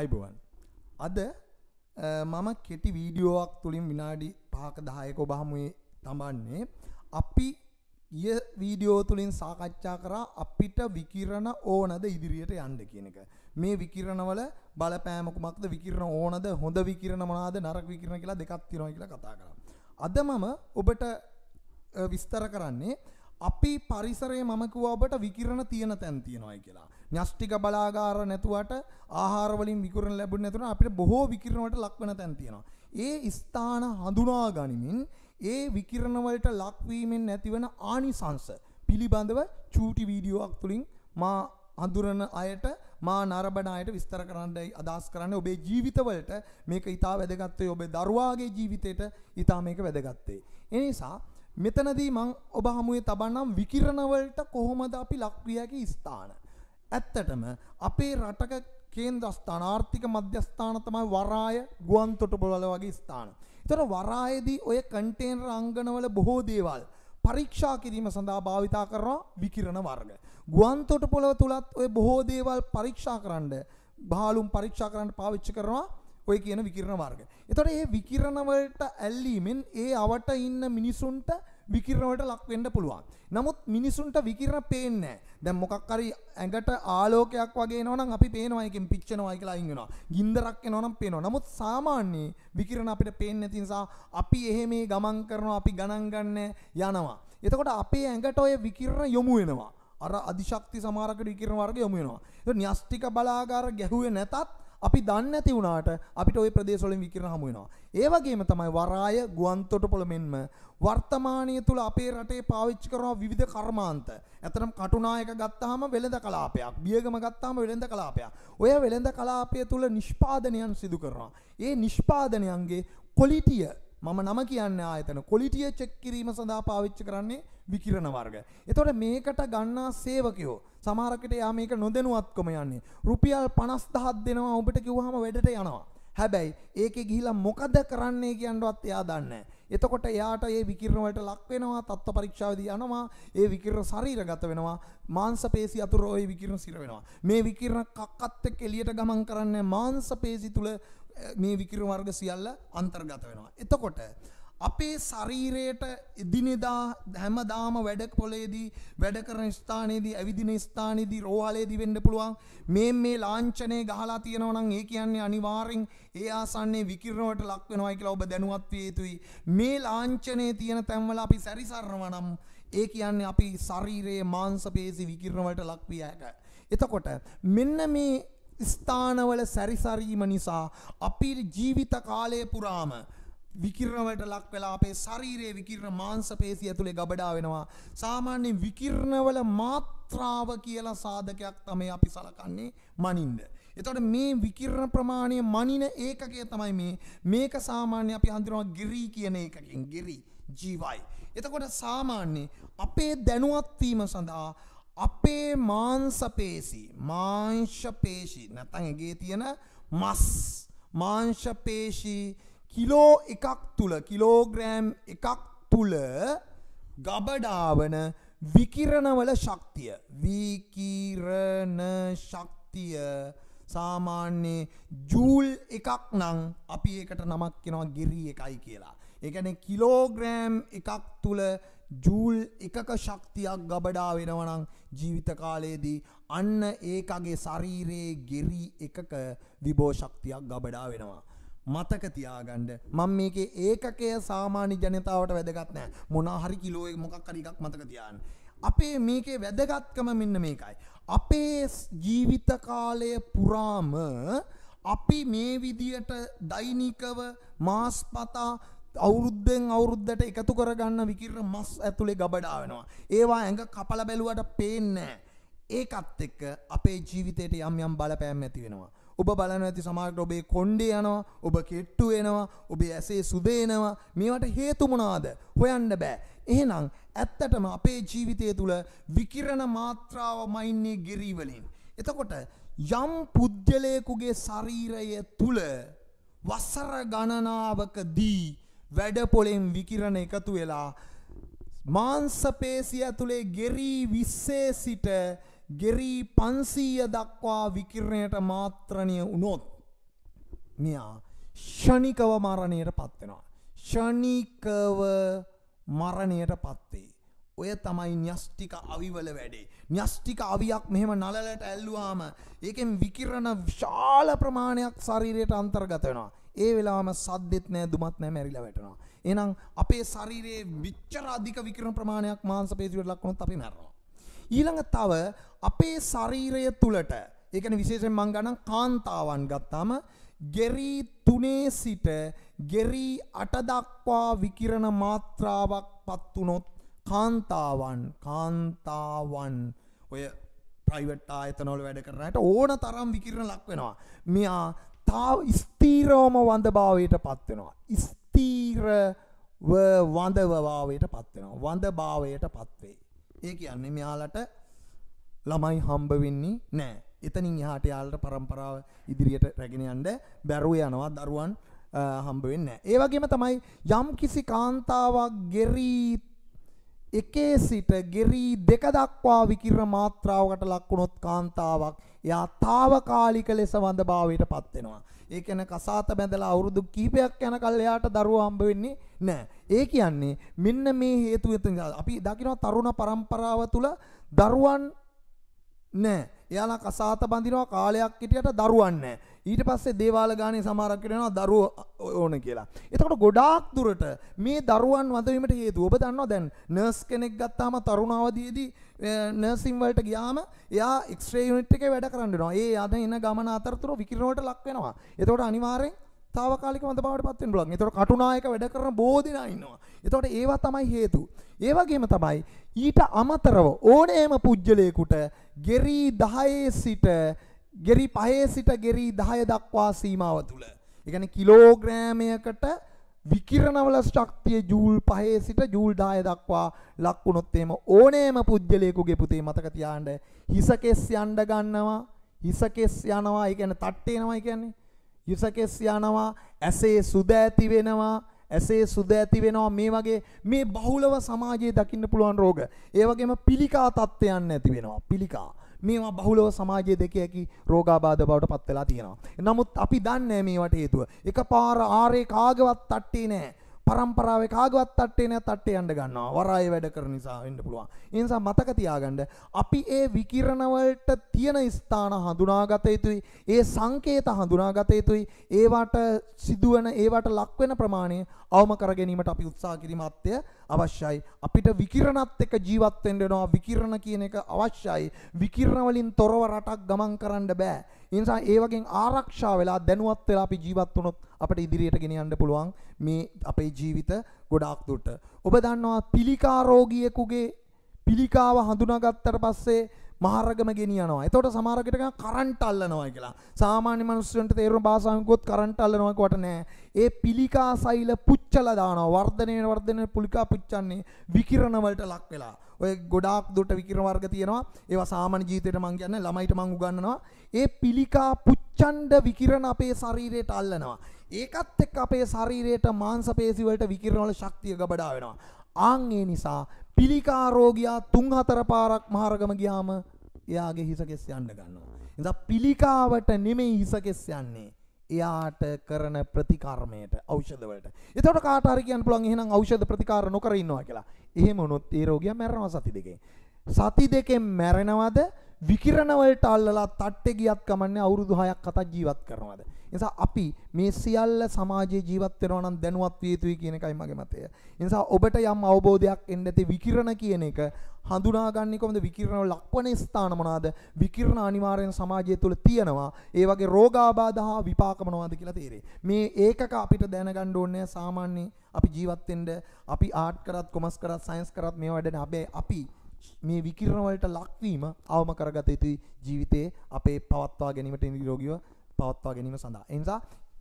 අයිබුවන් අද මම කෙටි වීඩියෝක් තුළින් විනාඩි පාක දායක ඔබහමුේ තබන්නේ අපි ය වීඩියෝ තුළින් සාකච්ඡා කරා අපිට විකිරණ ඕනද ඉදිරියට යන්ඩ කියන එක මේ විකිරණවල බලපෑමකුමක්ද විකිරණ ඕනද හොඳ විකිරණ මනාද නරක් විකිරණ කියලා දෙකක් තිරෝ කියලා කතා කරා අද මම ඔබට විස්තර කරන්නේ අපි පරිසරයේ මම කිව්වා ඔබට විකිරණ තියෙන තැන් තියෙනවා කියලා. න්‍යෂ්ටික බලාගාර නැතුවට ආහාර වලින් විකිරණ ලැබුණ නැතුන අපිට බොහෝ විකිරණ වලට ලක් වෙන තැන් තියෙනවා. ඒ ස්ථාන හඳුනා ගනිමින් ඒ විකිරණ වලට ලක්වීමෙන් නැතිවන ආනිසංශ පිළිබඳව චූටි වීඩියෝවක් තුලින් මා අඳුරන අයට මා නරබන අයට විස්තර කරන්නයි අදහස් කරන්නේ ඔබේ ජීවිතවලට මේක ඊටා වැදගත් වෙයි ඔබේ දරුවාගේ ජීවිතේට ඊටා මේක වැදගත් වෙයි. ඒ නිසා මෙතනදී මං ඔබ හමුවේ තබන්නම් විකිරණවලට කොහොමද අපි ලක්වියකි ස්ථාන. ඇත්තටම අපේ රටක කේන්ද්‍රස්ථාන ආර්ථික මධ්‍යස්ථාන තමයි වරාය ගුවන් තොටුපොළ වගේ ස්ථාන. එතකොට වරායේදී ඔය කන්ටේනර් අංගනවල බොහෝ දේවල් පරීක්ෂා කිරීම සඳහා භාවිතා කරනවා විකිරණ වර්ග. ගුවන් තොටුපොළ තුලත් ඔය බොහෝ දේවල් පරීක්ෂා කරන්න, බාලුම් පරීක්ෂා කරන්න පාවිච්චි කරනවා ඔය කියන විකිරණ වර්ග. එතකොට මේ විකිරණ වලට ඇල්ලීමෙන් ඒ අවට ඉන්න මිනිසුන්ට විකිරණ වලට ලක් වෙන්න පුළුවන්. නමුත් මිනිසුන්ට විකිරණ පේන්නේ නැහැ. දැන් මොකක් හරි ඇඟට ආලෝකයක් වගේ එනවනම් අපි පේනවා එකෙන් පිච්චෙනවා කියලා අයින් වෙනවා. ගින්දරක් එනවනම් පේනවා. නමුත් සාමාන්‍ය විකිරණ අපිට පේන්නේ නැති නිසා අපි එහෙ මේ ගමන් කරනවා අපි ගණන් ගන්න යනවා. එතකොට අපේ ඇඟට ඔය විකිරණ යොමු වෙනවා. අර අධිශක්ති සමාරකට විකිරණ වර්ග යොමු වෙනවා. ඒක න්‍යෂ්ටික බලාගාර ගැහුවේ නැතත් අපි දන්නේ නැති වුණාට අපිට ওই ප්‍රදේශවලින් විකිරණ හමු වෙනවා. ඒ වගේම තමයි වරාය ගුවන්තොටුපළ මෙන්ම වර්තමානීය තුල අපේ රටේ පාවිච්චි කරන විවිධ කර්මාන්ත. ඇත්තටම කටුනායක ගත්තාම වෙළඳ කලාපයක්, බියගම ගත්තාම වෙළඳ කලාපයක්. ඔය වෙළඳ කලාපය තුල නිෂ්පාදනයන් සිදු කරනවා. ඒ නිෂ්පාදනයන්ගේ කොලිටිය මම නම කියන්න ආයතන කොලිටිය චෙක් කිරීම සඳහා පාවිච්චි කරන්නේ විකිරණ වර්ග. එතකොට මේකට ගන්නා සේවකයෝ සමහරකට යා මේක නොදෙනුවත්කම යන්නේ. රුපියල් 50000ක් දෙනවා ඔබට කිව්වහම වැඩට යනවා. හැබැයි ඒකේ ගිහිලා මොකද කරන්නේ කියනවත් එයා දන්නේ එතකොට එයාට ඒ විකිරණ වලට ලක් වෙනවා තත්ත්ව පරීක්ෂාවේදී යනවා ඒ විකිරණ ශරීරගත වෙනවා මාංශපේශි අතුරු ওই විකිරණ සිර වෙනවා මේ විකිරණ කක්කත් එක්ක එළියට ගමන් කරන්නේ මාංශපේශි තුල මේ විකිරු වර්ග සියල්ල අන්තර්ගත වෙනවා. එතකොට අපේ ශරීරයට එදිනෙදා හැමදාම වැඩ පොලේදී වැඩ කරන ස්ථානයේදී ඇවිදින ස්ථානයේදී රෝහලේදී වෙන්න පුළුවන් මේ මේ ලාංඡනේ ගහලා තියෙනවා නම් ඒ කියන්නේ අනිවාර්යෙන් ඒ ආසන්නයේ විකිරණයට ලක් වෙනවා කියලා ඔබ දැනුවත් විය යුතුයි මේ ලාංඡනේ තියෙන තැන්වල අපි සැරිසරනවා නම් ඒ කියන්නේ අපි ශරීරයේ මාංශ පේශි විකිරණවලට ලක් විය හැකියි එතකොට මෙන්න මේ ස්ථානවල සැරිසරීම නිසා අපි ජීවිත කාලය පුරාම විකිරණවලට ලක් වෙලා අපේ ශරීරයේ විකිරණ මාංශ පේශි ඇතුලේ ගබඩා වෙනවා. සාමාන්‍යයෙන් විකිරණවල මාත්‍රාව කියලා සාධකයක් තමයි අපි සලකන්නේ මනින්ද. එතකොට මේ විකිරණ ප්‍රමාණය මනින ඒකකය තමයි මේ මේක සාමාන්‍ය අපි හඳුනනවා ගිරි කියන එකකින් ගිරි ජීවයි. එතකොට සාමාන්‍ය අපේ දැනුවත් වීම සඳහා අපේ මාංශපේශී මාංශපේශී නැත්නම් ඇඟේ තියෙන මස් මාංශපේශී කිලෝ එකක් තුල කිලෝග්‍රෑම් එකක් තුල ගබඩාවන විකිරණවල ශක්තිය විකිරණ ශක්තිය සාමාන්‍යයේ ජූල් එකක් නං අපි ඒකට නමක් කෙනවා ගෙරී එකයි කියලා. එකන කිලෝග්‍රෑම් එකක් තුළ ජූල් එකක ශක්තියක් ගබඩා වෙනවනං ජීවිත කාලයේදී අන්න ඒකගේ ශරීරයේ ගෙරි එකක විභෝෂක්තියක් ගබඩා වෙනවා. මතක තියාගන්ඩ මං මේක ඒකකය සාමාන්‍ය ජනතාවට වැදගත් නෑ මොනාහරි කිලෝ මොකක් කරිකක් මතක තියාන්න. අපේ මේකේ වැදගත්කම මෙන්න මේකයි. අපේ ජීවිත කාලය පුරාම අපි මේ විදියට දෛනිකව මාස්පතා අවුරුද්දෙන් අවුරුද්දට එකතු කරගන්න විකිරණ මස් ඇතුළේ ගබඩාවෙනවා. ඒවා ඇඟ කපල බැලුවට පේන්නෑ. ඒකත් එක්ක අපේ ජීවිතයට යම් යම් බලපෑම් ඇති වෙනවා. ඔබ බලන ඇති සමාජට ඔබේ කොණ්ඩේ යනවා, ඔබ කෙට්ටු වෙනවා, ඔබේ ඇසේ සුදේනවා. මේවට හේතු මොනවාද? හොයන්න බෑ. එහෙනම් ඇත්තටම අපේ ජීවිතය තුළ විකිරණ මාත්‍රාවමයි ඉන්නේ ගිරි වලින්. එතකොට යම් පුද්ගලයෙකුගේ ශරීරය තුළ වසර ගණනාවකදී වැඩ පොලෙන් විකිරණ එකතු වෙලා මාංසපේසිය ඇතුළේ ගෙරී විස්සේ සිට ගෙරී පන්සීය දක්වා විකිරණයට මාත්‍රණය වුණොත් මෙයා ෂණිකව මරණයට පත්වෙනවා. ෂණිකව මරණයට පත්වේ. ඔය තමයි න්‍යෂ්ටික අවිවල වැඩේ. න්‍යෂ්ටික අවියක් මෙහෙම නලලට ඇල්ලුවාම ඒකෙන් විකිරණ විශාල ප්‍රමාණයක් ශරීරයට අන්තර්ගත වෙනවා. ඒ වෙලාවම සද්දෙත් නෑ දුමත් නෑ මැරිලා වැටෙනවා. එහෙනම් අපේ ශරීරයේ විච්චර අධික විකිරණ ප්‍රමාණයක් මාංශ පේශියට ලක් වුණොත් අපි මැරෙනවා. ඊළඟ තව අපේ ශරීරය තුලට ඒ කියන්නේ විශේෂයෙන් මං ගණන් කාන්තාවන් ගත්තාම ගෙරි තුනේ සිට ගෙරි අට දක්වා විකිරණ මාත්‍රාවක් පත් වුණොත් කාන්තාවන් කාන්තාවන් ඔය ප්‍රයිවට් ආයතනවල වැඩ කරනට ඕන තරම් විකිරණ ලක් වෙනවා. මෙයා තාව ස්තීරෝම වඳභාවයට පත්වෙනවා. ස්තීරව වඳවභාවයට පත්වෙනවා. වඳ භාවයට පත්වෙයි. ඒ කියන්නේ මෙයාලට ළමයි හම්බවෙන්නේ නෑ එතනින් එහාට යාලට පරම්පරාව ඉදිරියට රැගෙන යන්ඩ බැරුව යනවා දරුවන් හම්බවෙන්න ඒවගේම තමයි යම් කිසි කාන්තාවක් ගෙරී එකේ සිට ගෙරී දෙක දක්වා විකිර මාත්‍රාවකට ලක්වුණොත් කාන්තාවක් එයා తాවකාලික ලෙස වඳභාවයට පත් වෙනවා. ඒ කියන්නේ කසාත බැඳලා අවුරුදු කීපයක් යනකල් එයාට දරුවා හම්බ වෙන්නේ නැහැ. ඒ කියන්නේ මෙන්න මේ හේතුව අපි දකිනවා තරුණ පරම්පරාව තුල දරුවන් නැහැ. එයාලා කසාත බඳිනවා කාලයක් හිටියට දරුවන් නැහැ. ඊට පස්සේ දේවාල ගානේ සමහරක් කියනවා දරුවෝ ඕන කියලා. එතකොට ගොඩාක් දුරට මේ දරුවන් වඳවීමට හේතුව ඔබ දන්නවා දැන් නර්ස් කෙනෙක් ගත්තාම තරුණ අවදියේදී නර්සින් වලට ගියාම එයා එක්ස්රේ යුනිට් එකේ වැඩ කරන්න වෙනවා. ඒ යන එන ගමන අතරතුර විකිරණවලට ලක් වෙනවා. එතකොට අනිවාර්යෙන් තාවකාලික වඳපාවට පත් වෙන්න පුළුවන්. එතකොට කටුනායක වැඩ කරන බොහෝ දෙනා ඉන්නවා. එතකොට ඒවා තමයි හේතු. ඒ වගේම තමයි ඊට අමතරව ඕනෑම පුජ්‍යලයකට ගෙරි 10 සිට ගෙරි පහේ සිට ගෙරි 10 දක්වා සීමාව තුල. ඒ කියන්නේ කිලෝග්‍රෑමයකට විකිරණවල ශක්තිය ජූල් 5 සිට ජූල් 10 දක්වා ලක් වුණොත් එම ඕනෑම පුජ්‍යලයෙකුගේ පුතේ මතක තියාගන්න හිසකෙස් යන්න ගන්නවා හිසකෙස් යනවා ඒ කියන්නේ තට්ට එනවා කියන්නේ හිසකෙස් යනවා ඇසේ සුද ඇති වෙනවා ඇසේ සුද ඇති වෙනවා මේ වගේ මේ බහුලව සමාජයේ දකින්න පුළුවන් රෝග ඒ වගේම පිළිකා තත්ත්වයන් ඇති වෙනවා පිළිකා මේවා බහුලව සමාජයේ දෙක ඇකි රෝගාබාධ බවට පත් වෙලා තියෙනවා. නමුත් අපි දන්නේ මේවට හේතුව. එකපාර ආරේ කාගවත් තට්ටේ නැහැ. පරම්පරාවේ කාගවත් තට්ටේ නැත් තට්ටේ යන්න ගන්නවා. වරාය වැඩ කරන නිසා වෙන්න පුළුවන්. ඒ නිසා මතක තියාගන්න අපි ඒ විකිරණ වලට තියෙන ස්ථාන හඳුනාගත යුතුයි. ඒ සංකේත හඳුනාගත යුතුයි. ඒවට සිදුවන ඒවට ලක් වෙන ප්‍රමාණය අවම කර ගැනීමට අපි උත්සාහ කිරීම අත්‍ය අවශ්‍යයි. අපිට විකිරණත් එක්ක ජීවත් වෙන්න වෙනවා. විකිරණ කියන එක අවශ්‍යයි. විකිරණ වලින් තොරව රටක් ගමන් කරන්න බෑ. ඒ නිසා ඒ වගේ ආරක්ෂා වෙලා දැනුවත් වෙලා අපි ජීවත් වුණොත් අපිට ඉදිරියට ගෙන යන්න පුළුවන් මේ අපේ ජීවිත ගොඩාක් දුරට. ඔබ දන්නවා පිළිකා රෝගියෙකුගේ පිළිකාව හඳුනාගත්තට පස්සේ මාර්ගම ගෙනියනවා. එතකොට සමහර කට කරන්ට් අල්ලනවා කියලා. සාමාන්‍ය මිනිස්සුන්ට තේරුම් භාෂාවෙන් කිව්වොත් කරන්ට් අල්ලනවා කොට නෑ. ඒ පිළිකා සෛල පුච්චලා දානවා. වර්ධනය වෙන වර්ධනය පුලිකා පුච්චන්නේ විකිරණ වලට ලක් වෙලා. ඔය ගොඩාක් දුරට විකිරණ වර්ග තියෙනවා. ඒවා සාමාන්‍ය ජීවිතේට මම කියන්නේ ළමයිට මම උගන්වනවා. ඒ පිළිකා පුච්චණ්ඩ විකිරණ අපේ ශරීරයට අල්ලනවා. ඒකත් එක්ක අපේ ශරීරයට මාංශ පේශි වලට විකිරණ වල ශක්තිය ගබඩා වෙනවා. ආන් ඒ නිසා පිළිකා රෝගියා තුන් හතර පාරක් මහරගම ගියාම එයාගේ හිසකෙස් යන්න ගන්නවා. එනිසා පිළිකාවට නෙමෙයි හිසකෙස් යන්නේ. එයාට කරන ප්‍රතිකර්මයට ඖෂධ වලට. එතකොට කාට හරි කියන්න පුළුවන් එහෙනම් ඖෂධ ප්‍රතිකාර නොකර ඉන්නවා කියලා. එහෙම වුණොත් ඒ රෝගියා මැරෙනවා සති දෙකෙන්. සති දෙකෙන් මැරෙනවද විකිරණ වලට අල්ලලා තට්ටේ ගියත් කමන්නේ අවුරුදු 6ක් 7ක් ජීවත් කරනවාද. නිසා අපි මේ සියල්ල සමාජයේ ජීවත් වෙනවා නම් දැනුවත් විය යුතුයි කියන එකයි මගේ මතය. නිසා ඔබට යම් අවබෝධයක් එන්න ඇති විකිරණ කියන එක හඳුනාගන්නේ කොහොමද විකිරණ ලක්වන ස්ථාන මොනවාද විකිරණ අනිවාර්යෙන් සමාජය තුළ තියෙනවා ඒ වගේ රෝගාබාධ හා විපාක මොනවාද කියලා තේරෙයි මේ ඒකක අපිට දැනගන්න ඕනේ සාමාන්‍ය අපි ජීවත් වෙන්න අපි ආර්ට් කරත් කොමර්ස් කරත් සයන්ස් කරත් මේවා වැඩනේ අපි මේ විකිරණ වලට ලක්වීම අවම කරගත යුතු ජීවිතයේ අපේ පවත්වා ගැනීමට නිරෝගීව පවත්වා ගැනීම සඳහා. ඒ නිසා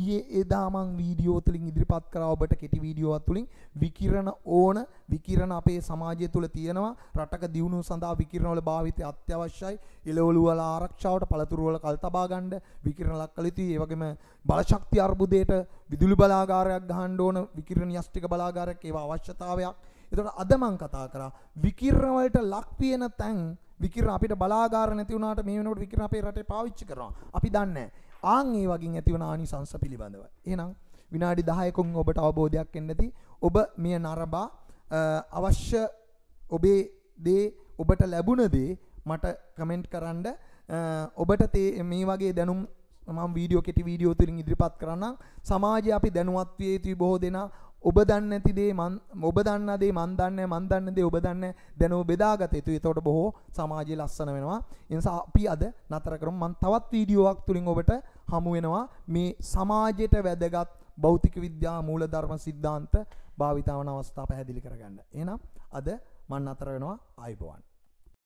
ඊයේ එදා මම වීඩියෝ තුලින් ඉදිරිපත් කරා ඔබට කෙටි වීඩියෝවක් තුලින් විකිරණ ඕන විකිරණ අපේ සමාජය තුල තියෙනවා රටක දියුණුව සඳහා විකිරණ වල භාවිතය අත්‍යවශ්‍යයි ඉලවලු වල ආරක්ෂාවට පළතුරු වල කල් තබා ගන්න විකිරණ ලක්කල යුතුයි ඒ වගේම බලශක්ති අර්බුදයට විදුලි බලාගාරයක් ගහන්න ඕන විකිරණ යෂ්ටික බලාගාරයක් ඒවා අවශ්‍යතාවයක් එතකොට අද මම කතා කරා විකිරණ වලට ලක් වෙන තැන් විකිරණ අපිට බලාගාර නැති වුණාට මේ වෙනකොට විකිරණ අපේ රටේ පාවිච්චි කරනවා. අපි දන්නේ ආන් ඒ වගේ ඇති වෙන ආනිසංස පිළිබඳව. එහෙනම් විනාඩි 10කින් ඔබට අවබෝධයක් එන්න ඇති. ඔබ මෙය නරඹා අවශ්‍ය ඔබේ දේ ඔබට ලැබුණ දේ මට කමෙන්ට් කරන්න ඔබට මේ වගේ දැනුම් මම වීඩියෝ කෙටි වීඩියෝ තුලින් ඉදිරිපත් කරන්නම් සමාජයේ අපි දැනුවත් විය යුතුයි බොහෝ දෙනා ඔබ දන්නේ නැති දේ මං ඔබ දන්නා දේ මං දන්නේ මං දන්න දේ ඔබ දන්නේ දැන් ඔබ බෙදාගත යුතුයි. එතකොට බොහෝ සමාජය ලස්සන වෙනවා. ඒ නිසා අපි අද නතර කරමු. මං තවත් වීඩියෝවක් තුලින් ඔබට හමු වෙනවා මේ සමාජයට වැදගත් භෞතික විද්‍යා මූලධර්ම સિદ્ધාන්ත භාවිතාවන අවස්ථා පැහැදිලි කරගන්න. එහෙනම් අද මං නතර වෙනවා ආයිබෝවන්.